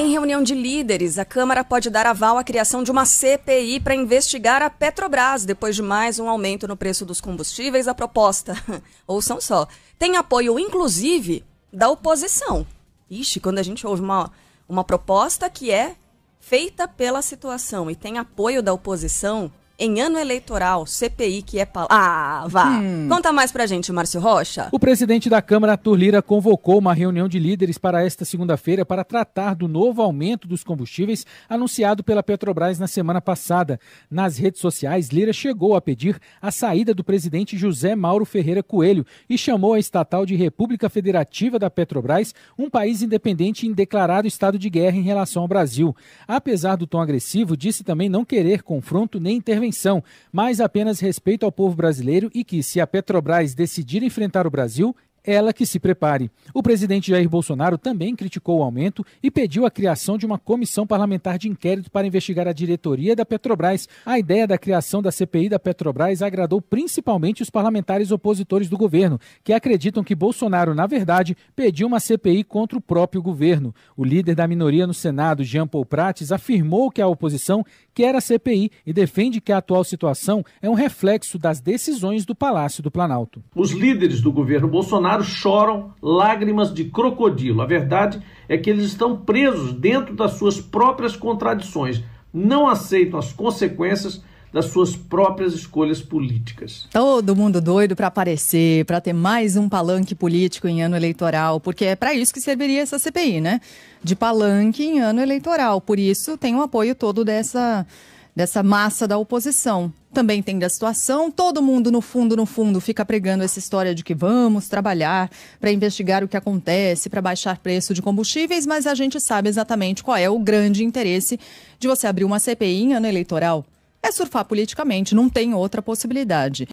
Em reunião de líderes, a Câmara pode dar aval à criação de uma CPI para investigar a Petrobras depois de mais um aumento no preço dos combustíveis. A proposta, ouçam só, tem apoio inclusive da oposição. Ixi, quando a gente ouve uma, uma proposta que é feita pela situação e tem apoio da oposição, em ano eleitoral, CPI que é pal... Ah, vá! Hum. Conta mais pra gente, Márcio Rocha. O presidente da Câmara, Arthur Lira, convocou uma reunião de líderes para esta segunda-feira para tratar do novo aumento dos combustíveis anunciado pela Petrobras na semana passada. Nas redes sociais, Lira chegou a pedir a saída do presidente José Mauro Ferreira Coelho e chamou a estatal de República Federativa da Petrobras um país independente em declarado estado de guerra em relação ao Brasil. Apesar do tom agressivo, disse também não querer confronto nem intervenção intervenção, mas apenas respeito ao povo brasileiro e que, se a Petrobras decidir enfrentar o Brasil, ela que se prepare. O presidente Jair Bolsonaro também criticou o aumento e pediu a criação de uma comissão parlamentar de inquérito para investigar a diretoria da Petrobras. A ideia da criação da CPI da Petrobras agradou principalmente os parlamentares opositores do governo, que acreditam que Bolsonaro, na verdade, pediu uma CPI contra o próprio governo. O líder da minoria no Senado, Jean Paul Prates, afirmou que a oposição quer a CPI e defende que a atual situação é um reflexo das decisões do Palácio do Planalto. Os líderes do governo Bolsonaro Bolsonaro choram lágrimas de crocodilo. A verdade é que eles estão presos dentro das suas próprias contradições, não aceitam as consequências das suas próprias escolhas políticas. Todo mundo doido para aparecer, para ter mais um palanque político em ano eleitoral, porque é para isso que serviria essa CPI, né? De palanque em ano eleitoral. Por isso tem o apoio todo dessa dessa massa da oposição também entende a situação. Todo mundo, no fundo, no fundo, fica pregando essa história de que vamos trabalhar para investigar o que acontece, para baixar preço de combustíveis, mas a gente sabe exatamente qual é o grande interesse de você abrir uma CPI em ano eleitoral. É surfar politicamente, não tem outra possibilidade.